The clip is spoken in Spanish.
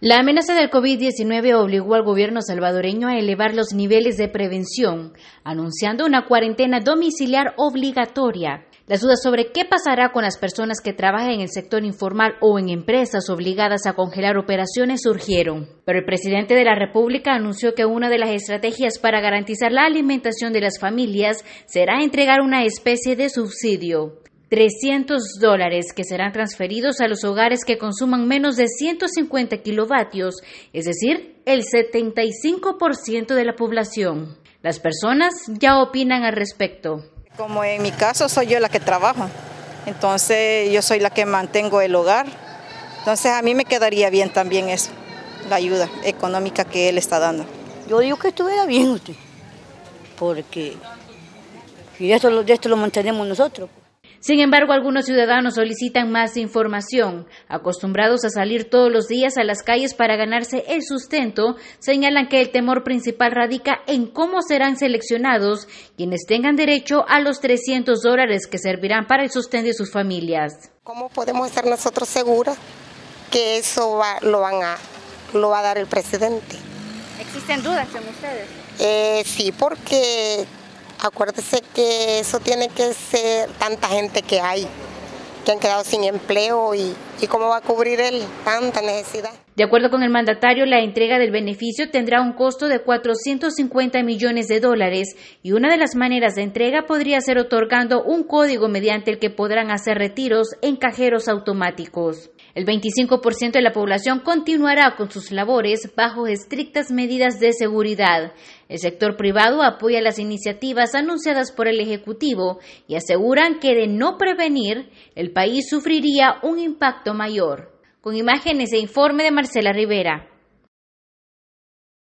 La amenaza del COVID-19 obligó al gobierno salvadoreño a elevar los niveles de prevención, anunciando una cuarentena domiciliar obligatoria. Las dudas sobre qué pasará con las personas que trabajan en el sector informal o en empresas obligadas a congelar operaciones surgieron. Pero el presidente de la República anunció que una de las estrategias para garantizar la alimentación de las familias será entregar una especie de subsidio. 300 dólares que serán transferidos a los hogares que consuman menos de 150 kilovatios, es decir, el 75% de la población. Las personas ya opinan al respecto. Como en mi caso soy yo la que trabajo, entonces yo soy la que mantengo el hogar, entonces a mí me quedaría bien también eso, la ayuda económica que él está dando. Yo digo que estuviera bien usted, porque y esto lo mantenemos nosotros. Sin embargo, algunos ciudadanos solicitan más información. Acostumbrados a salir todos los días a las calles para ganarse el sustento, señalan que el temor principal radica en cómo serán seleccionados quienes tengan derecho a los 300 dólares que servirán para el sustento de sus familias. ¿Cómo podemos estar nosotros seguros que eso lo, van a, lo va a dar el presidente? ¿Existen dudas en ustedes? Eh, sí, porque Acuérdese que eso tiene que ser tanta gente que hay, que han quedado sin empleo y, ¿Y cómo va a cubrir él tanta necesidad? De acuerdo con el mandatario, la entrega del beneficio tendrá un costo de 450 millones de dólares y una de las maneras de entrega podría ser otorgando un código mediante el que podrán hacer retiros en cajeros automáticos. El 25% de la población continuará con sus labores bajo estrictas medidas de seguridad. El sector privado apoya las iniciativas anunciadas por el Ejecutivo y aseguran que de no prevenir, el país sufriría un impacto Mayor. Con imágenes e informe de Marcela Rivera.